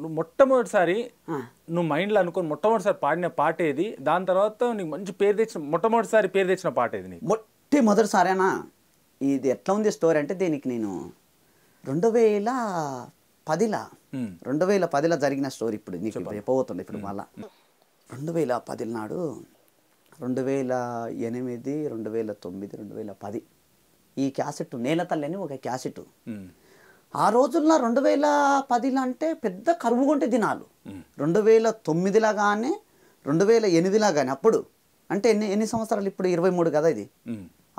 నువ్వు మొట్టమొదటిసారి నువ్వు మైండ్లో అనుకుని మొట్టమొదటిసారి పాడిన పాట ఏది దాని తర్వాత నీకు మంచి పేరు తెచ్చిన మొట్టమొదటిసారి పేరు తెచ్చిన పాట ఏది నీకు మొట్టమొదటిసారేనా ఇది ఎట్లా ఉంది స్టోరీ అంటే దీనికి నేను రెండు వేల పదిలా రెండు వేల పదిల జరిగిన స్టోరీ ఇప్పుడు నీకు చెప్పబోతుంది ఇప్పుడు మళ్ళా రెండు వేల పదిల నాడు రెండు వేల ఎనిమిది రెండు వేల తొమ్మిది రెండు వేల పది ఈ క్యాసెట్ నేల తల్లి అని ఒక క్యాసెట్ ఆ రోజుల్లో రెండు వేల పదిలో అంటే పెద్ద కరువు ఉంటే దినాలు రెండు వేల తొమ్మిదిలా కానీ రెండు వేల ఎనిమిదిలా కానీ అప్పుడు అంటే ఎన్ని ఎన్ని సంవత్సరాలు ఇప్పుడు ఇరవై మూడు కదా ఇది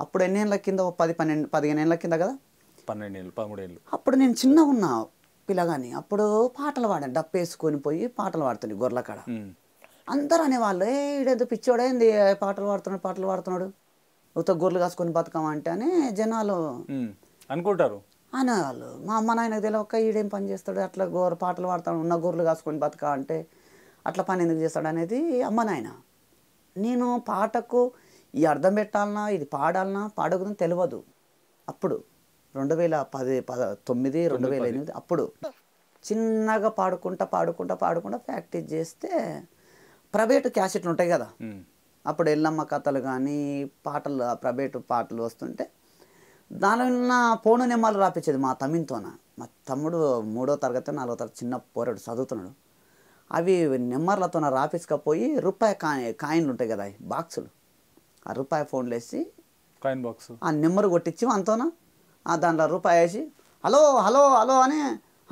అప్పుడు ఎన్ని ఏళ్ళ కింద పది పన్నెండు పదిహేను ఏళ్ళ కింద కదా పన్నెండు ఏళ్ళు పదమూడు ఏళ్ళు అప్పుడు నేను చిన్న ఉన్నా పిల్లగాని అప్పుడు పాటలు పాడాను డప్పు వేసుకొని పోయి పాటలు పాడుతుంది కాడ అందరూ అనేవాళ్ళు ఏ ఇడేదో పిచ్చోడేంది పాటలు పాడుతున్నాడు పాటలు పాడుతున్నాడు ఉత గొర్రెలు కాసుకొని బతకమంటే అని జనాలు అనుకుంటారు అనేవాళ్ళు మా అమ్మ నాయనకు తెలియక ఈడేం పని చేస్తాడు అట్లా గోర పాటలు పాడతాడు ఉన్న గోర్లు కాసుకొని బతక అంటే అట్లా పని ఎందుకు చేస్తాడు అనేది అమ్మ నాయన నేను పాటకు ఈ అర్థం పెట్టాలన్నా ఇది పాడాలన్నా పాడకుండా తెలియదు అప్పుడు రెండు వేల పది పద తొమ్మిది రెండు వేల ఎనిమిది అప్పుడు చిన్నగా పాడుకుంటా పాడుకుంటా పాడుకుంటా ప్రాక్టీస్ చేస్తే ప్రైవేటు క్యాసెట్లు ఉంటాయి కదా అప్పుడు ఎల్లమ్మ కథలు కానీ పాటలు ప్రైవేటు పాటలు వస్తుంటే దానిలో ఉన్న ఫోను నెమ్మలు రాపించేది మా తమ్మితోన మా తమ్ముడు మూడో తరగతి నాలుగో తరగతి చిన్న పోరాడు చదువుతున్నాడు అవి నెమ్మర్లతో రాపించకపోయి రూపాయి కాయి కాయిన్లు ఉంటాయి కదా బాక్సులు ఆ రూపాయి ఫోన్లు వేసి కాయిన్ బాక్స్ ఆ నెంబర్ కొట్టించి ఆ దాంట్లో రూపాయి వేసి హలో హలో హలో అని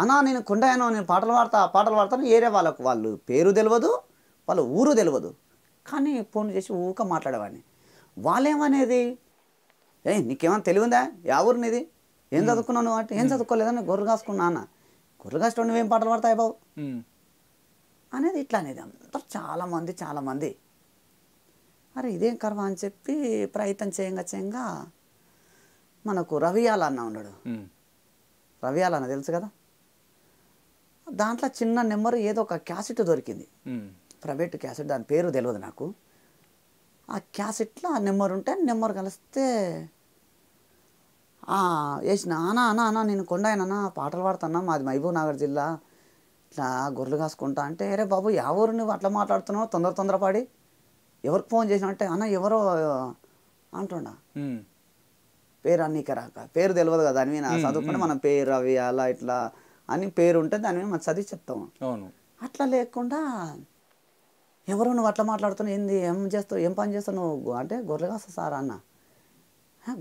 అన్నా నేను కొండాయను నేను పాటలు పాడతా పాటలు పాడతాను ఏరే వాళ్ళకు వాళ్ళు పేరు తెలియదు వాళ్ళ ఊరు తెలియదు కానీ ఫోన్ చేసి ఊక మాట్లాడేవాడిని వాళ్ళేమనేది ఏ నీకేమైనా తెలివిందా ఎవరు నీది ఏం చదువుకున్నావు నువ్వు అంటే ఏం చదువుకోలేదని గొర్రె కాసుకున్నా అన్న గొర్రె కాసుకుంటే నువ్వేం పాటలు పాడతాయి బాబు అనేది ఇట్లా అనేది అంతా చాలామంది చాలామంది అరే ఇదేం కర్మ అని చెప్పి ప్రయత్నం చేయంగా చేయంగా మనకు రవియాల అన్న ఉన్నాడు రవియాల అన్న తెలుసు కదా దాంట్లో చిన్న నెంబర్ ఏదో ఒక క్యాసెట్ దొరికింది ప్రైవేట్ క్యాసెట్ దాని పేరు తెలియదు నాకు ఆ క్యాసెట్లో ఆ నెంబర్ ఉంటే నెంబర్ కలిస్తే వేసిన అనా అనా అనా నేను కొండాయినా పాటలు పాడుతున్నా మాది మహబూబ్ నగర్ జిల్లా ఇట్లా గొర్రెలు కాసుకుంటా అంటే అరే బాబు ఎవరు నువ్వు అట్లా మాట్లాడుతున్నావు తొందర తొందరపాడి ఎవరికి ఫోన్ చేసిన అంటే అన్న ఎవరో అంటుండా పేరు రాక పేరు తెలియదు కదా దాని మీద చదువుకుంటే మనం పేరు అవి అలా ఇట్లా అని పేరు ఉంటే దాని మీద మనం చదివి చెప్తాము అట్లా లేకుండా ఎవరు నువ్వు అట్లా మాట్లాడుతున్నావు ఏంది ఏం చేస్తావు ఏం పని చేస్తావు నువ్వు అంటే గొర్రెలు కాస్తా సార్ అన్న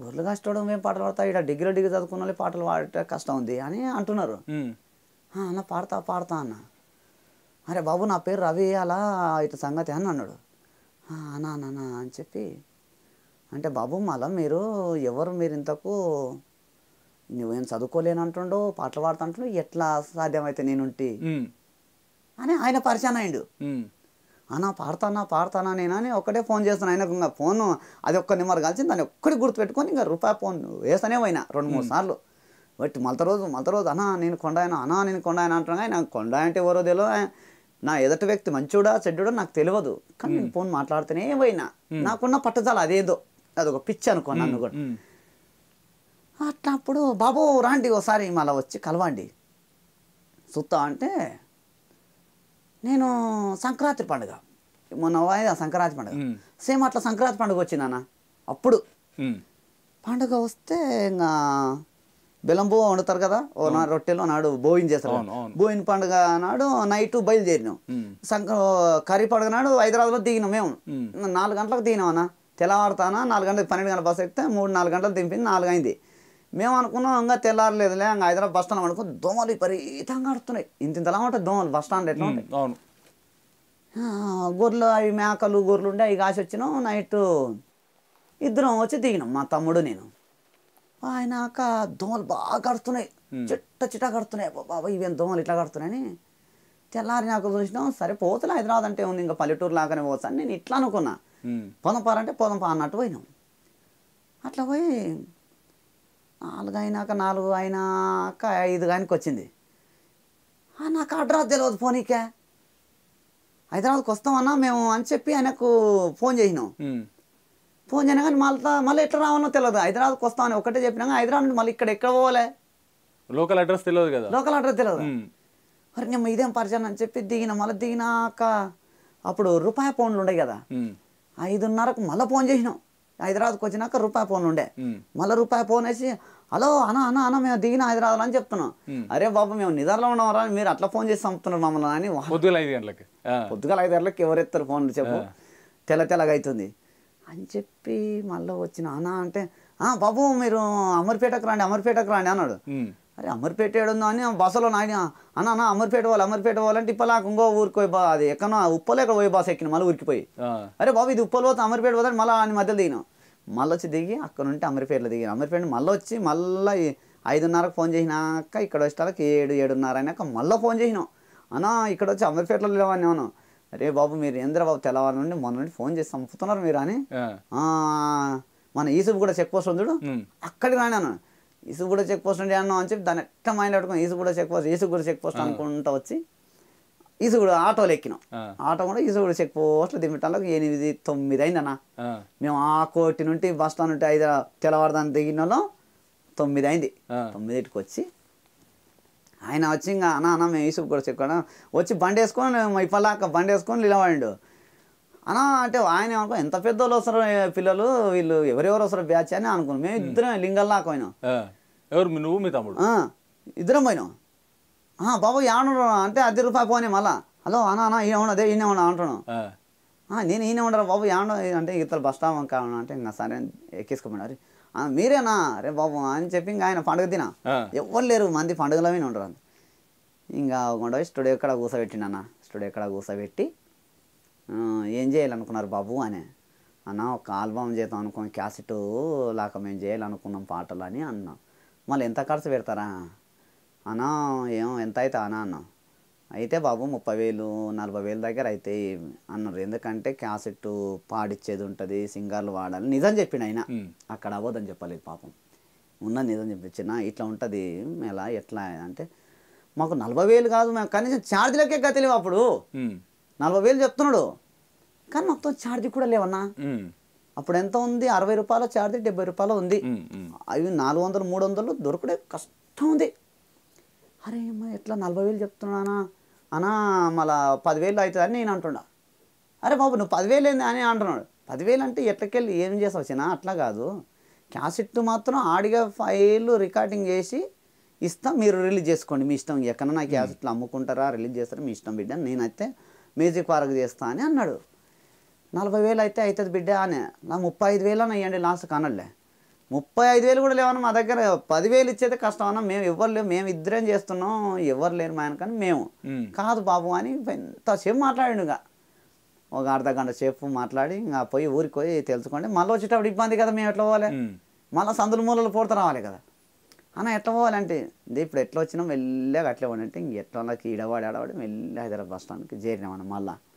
గొర్రెలు కాస్టోవడం ఏం పాటలు పాడతావు ఇక్కడ డిగ్రీ డిగ్రీ చదువుకున్న వాళ్ళు పాటలు పాడటం కష్టం ఉంది అని అంటున్నారు అన్న పాడతా పాడతా అన్న అరే బాబు నా పేరు రవి అలా ఇటు సంగతి అని అన్నాడు అనా అన్నా అని చెప్పి అంటే బాబు మళ్ళీ మీరు ఎవరు మీరు ఇంతకు నువ్వేం చదువుకోలేను అంటుండో పాటలు పాడుతుంటు ఎట్లా సాధ్యమైతే నేనుంటి అని ఆయన పరిచయం అయిండు అన్నా పాడతానా పాడతానా నేనని ఒకటే ఫోన్ చేస్తాను ఆయనకు ఇంకా ఫోన్ అది ఒక్క నెంబర్ కలిసింది దాన్ని ఒక్కటి గుర్తుపెట్టుకొని ఇంకా రూపాయి ఫోన్ వేస్తానే పోయినా రెండు మూడు సార్లు బట్ మలత రోజు మలత రోజు అన్నా నేను కొండాయన అన్నా నేను కొండాయన అంటున్నా నాకు కొండా అంటే ఎవరో తెలియదు నా ఎదుటి వ్యక్తి మంచోడా చెడ్డోడా నాకు తెలియదు కానీ నేను ఫోన్ మాట్లాడితేనే పోయినా నాకున్న పట్టుదల అదేదో అదొక పిచ్చి అనుకో నన్ను కూడా అట్లా అప్పుడు బాబు రాండి ఒకసారి మళ్ళీ వచ్చి కలవండి చూస్తా అంటే నేను సంక్రాంతి పండుగ మొన్న సంక్రాంతి పండుగ సేమ్ అట్లా సంక్రాంతి పండుగ వచ్చింది అన్న అప్పుడు పండుగ వస్తే ఇంకా బెలంబో వండుతారు కదా ఓ నా రొట్టెలు నాడు బోయిన్ చేస్తారు బోయిన్ పండుగ నాడు నైట్ బయలుదేరినాం సంక కర్రీ పండుగ నాడు హైదరాబాద్లో దిగినాం మేము నాలుగు గంటలకు దిగినాం అన్న తెల్లవారుతానా నాలుగు గంటలకు పన్నెండు గంటల బస్సు ఎక్కితే మూడు నాలుగు గంటలు దింపింది నాలుగు అయింది మేము అనుకున్నాం ఇంకా తెల్లారలేదులే ఇంకా హైదరాబాద్ బస్ స్టాండ్ అనుకో దోమలు విపరీతంగా ఆడుతున్నాయి ఇంత ఇంతలా ఉంటాయి దోమలు బస్ స్టాండ్ ఎట్లా ఉంటాయి గొర్రెలు అవి మేకలు గొర్రెలు ఉండే అవి కాసి వచ్చినాం నైట్ ఇద్దరం వచ్చి దిగినాం మా తమ్ముడు నేను ఆయన దోమలు బాగా కడుతున్నాయి చిట్ట చిట్ట కడుతున్నాయి బాబా ఇవేం దోమలు ఇట్లా కడుతున్నాయని తెల్లారి నాకు చూసినాం సరే పోతున్నా హైదరాబాద్ అంటే ఉంది ఇంకా పల్లెటూరు లాగానే పోతాను నేను ఇట్లా అనుకున్నా పొదంపారంటే పొదంపా అన్నట్టు పోయినాం అట్లా పోయి నాలుగు అయినాక నాలుగు అయినాక ఐదు కానికి వచ్చింది నాకు అడ్రస్ తెలియదు ఫోన్కే హైదరాబాద్కి వస్తామన్నా మేము అని చెప్పి ఆయనకు ఫోన్ చేసినాం ఫోన్ చేయను కానీ మళ్ళీ మళ్ళీ ఎట్లా రావాలో తెలియదు హైదరాబాద్కి వస్తామని ఒకటే చెప్పినా హైదరాబాద్ నుండి మళ్ళీ ఇక్కడ ఎక్కడ పోవాలే లోకల్ అడ్రస్ తెలియదు కదా లోకల్ అడ్రస్ తెలియదు మరి నేను ఇదేం పరిచయం అని చెప్పి దిగిన మళ్ళీ దిగినాక అప్పుడు రూపాయి పౌండ్లు ఉన్నాయి కదా ఐదున్నరకు మళ్ళీ ఫోన్ చేసినాం హైదరాబాద్కి వచ్చినాక రూపాయి ఫోన్ ఉండే మళ్ళీ రూపాయి ఫోన్ వేసి హలో అన్న అన్న అన్న మేము దిగిన హైదరాబాద్ అని చెప్తున్నాం అరే బాబు మేము నిద్రలో ఉన్నామరా మీరు అట్లా ఫోన్ చేసి చంపుతున్నారు మమ్మల్ని అని పొద్దుగల ఐదు గంటలకి పొద్దుగల ఐదు ఎవరెత్తారు ఫోన్ చెప్పు తెల్ల తెల్లగా అవుతుంది అని చెప్పి మళ్ళీ వచ్చిన అన్న అంటే బాబు మీరు అమర్పేటకు రాండి అమర్పేటకు రాండి అన్నాడు అరే అమర్పేట ఉందో అని బస్సులో నాయన అన్న అన్న అమర్పేట వాళ్ళు అమర్పేట వాళ్ళంటే ఇప్పుడు నాకు ఇంకో ఊరికి పోయి అది ఎక్కడో ఉప్పలో ఎక్కడ పోయి బాస్ ఎక్కిన మళ్ళీ ఊరికిపోయి అరే బాబు ఇది ఉప్పలు పోతే అమర్పేట పోతే మళ్ళీ ఆయన మధ్యలో దిగినాం మళ్ళీ వచ్చి దిగి అక్కడ నుండి అమర్పేటలో దిగిన అమర్పేట మళ్ళీ వచ్చి మళ్ళీ ఐదున్నరకు ఫోన్ చేసినాక ఇక్కడ వచ్చేటాలకు ఏడు ఏడున్నర అయినాక మళ్ళీ ఫోన్ చేసినాం అన్న ఇక్కడ వచ్చి అమర్పేటలో లేవని నేను అరే బాబు మీరు ఏంద్ర బాబు తెల్లవారు నుండి మొన్న నుండి ఫోన్ చేసి చంపుతున్నారు మీరు అని మన ఈసూప్ కూడా చెక్ పోస్ట్ చూడు అక్కడికి రాను ఈసు కూడా చెక్ పోస్ట్ అంటే అన్నాం అని చెప్పి దాని ఎట్ట మైండ్ పెట్టుకుని ఈసు కూడా చెక్ పోస్ట్ ఈసు కూడా చెక్ పోస్ట్ అనుకుంటా వచ్చి ఈసు కూడా ఆటోలు ఎక్కినాం ఆటో కూడా ఈసు కూడా చెక్ పోస్ట్లు దింపటాలకు ఎనిమిది తొమ్మిది అన్న మేము ఆ కోటి నుండి బస్ స్టాండ్ నుండి ఐదు తెల్లవారుదాన్ని దిగిన వాళ్ళం తొమ్మిది అయింది తొమ్మిదింటికి వచ్చి ఆయన వచ్చి ఇంకా అన్న అన్న మేము ఈసుకు కూడా చెప్పుకోనా వచ్చి బండి వేసుకొని ఇప్పలాక బండి వేసుకొని నిలబడిండు అన్న అంటే ఆయన అనుకో ఎంత పెద్దోళ్ళు వస్తారు పిల్లలు వీళ్ళు ఎవరెవరు వస్తారు బ్యాచ్ అని అనుకున్నాం మేము ఇద్దరం లింగల్లాక పోయినాం ఎవరు నువ్వు మీ తమ్ముడు ఇద్దరం పోయినాం బాబు ఏమన్నా అంటే అది రూపాయి పోనీ మళ్ళా హలో అన్న అన్న ఈయన అదే ఈయన ఉన్నా అంటున్నాను నేను ఈయన ఉండరు బాబు ఏమన్నా అంటే ఇతర బస్ స్టాప్ కావాలన్నా అంటే ఇంకా సరే ఎక్కేసుకోమన్నారు మీరేనా రే బాబు అని చెప్పి ఇంకా ఆయన పండుగ తిన ఎవరు లేరు మంది పండుగలో ఉండరు ఇంకా కొండ స్టూడియో ఎక్కడ అన్న స్టూడియో ఎక్కడ కూసబెట్టి ఏం చేయాలనుకున్నారు బాబు అని అన్న ఒక ఆల్బమ్ చేద్దాం అనుకున్నాం క్యాసెట్ లాక మేము చేయాలనుకున్నాం పాటలు అని అన్నా మళ్ళీ ఎంత ఖర్చు పెడతారా అనా ఏం ఎంత అయితే అనా అన్నా అయితే బాబు ముప్పై వేలు నలభై వేల దగ్గర అయితే అన్నారు ఎందుకంటే క్యాసెట్ పాడిచ్చేది ఉంటుంది సింగర్లు వాడాలి నిజం చెప్పిండు ఆయన అక్కడ అవ్వదని చెప్పలేదు పాపం ఉన్న నిజం చెప్పించిన ఇట్లా ఉంటుంది ఎలా ఎట్లా అంటే మాకు నలభై వేలు కాదు మేము కనీసం ఛార్జీలకే గతిలేవు అప్పుడు నలభై వేలు చెప్తున్నాడు కానీ మొత్తం ఛార్జీ కూడా లేవన్నా అప్పుడు ఎంత ఉంది అరవై రూపాయల చార్జ్ డెబ్బై రూపాయలు ఉంది అవి నాలుగు వందలు మూడు వందలు దొరకడే కష్టం ఉంది అరే ఎట్లా నలభై వేలు చెప్తున్నానా అనా మళ్ళా పదివేలు అవుతుందని నేను అంటున్నా అరే బాబు నువ్వు పదివేలు ఏంది అని అంటున్నాడు పదివేలు అంటే ఎట్లకెళ్ళి ఏం చేసి వచ్చినా అట్లా కాదు క్యాసెట్ మాత్రం ఆడిగా ఫైల్ రికార్డింగ్ చేసి ఇస్తాం మీరు రిలీజ్ చేసుకోండి మీ ఇష్టం ఎక్కడన్నా క్యాసెట్లు అమ్ముకుంటారా రిలీజ్ చేస్తారా మీ ఇష్టం బిడ్డ నేనైతే మ్యూజిక్ వరకు చేస్తా అని అన్నాడు నలభై వేలు అయితే అవుతుంది బిడ్డ అని నా ముప్పై ఐదు వేలు అని అయ్యండి లాస్ట్ కానలే ముప్పై ఐదు వేలు కూడా లేవన్నా మా దగ్గర పదివేలు ఇచ్చేది కష్టం అన్న మేము ఇవ్వలేము లేవు మేము ఇద్దరేం చేస్తున్నాం ఎవరు లేరు మా ఆయన కానీ మేము కాదు బాబు అని ఎంతసేపు మాట్లాడిండు ఇక ఒక అర్ధ గంట సేపు మాట్లాడి ఇంకా పోయి ఊరికి పోయి తెలుసుకోండి మళ్ళీ వచ్చేటప్పుడు ఇబ్బంది కదా మేము ఎట్లా పోవాలి మళ్ళీ సందుల మూలలు పూడత రావాలి కదా అన్న ఎట్లా పోవాలంటే ఇప్పుడు ఎట్లా వచ్చినా మెల్లగా అట్లే అంటే ఇంక ఎట్లా ఈడవాడి ఆడవాడి మెల్లగా హైదరాబాద్ బస్ స్టాండ్కి చేరినామన్న మళ్ళీ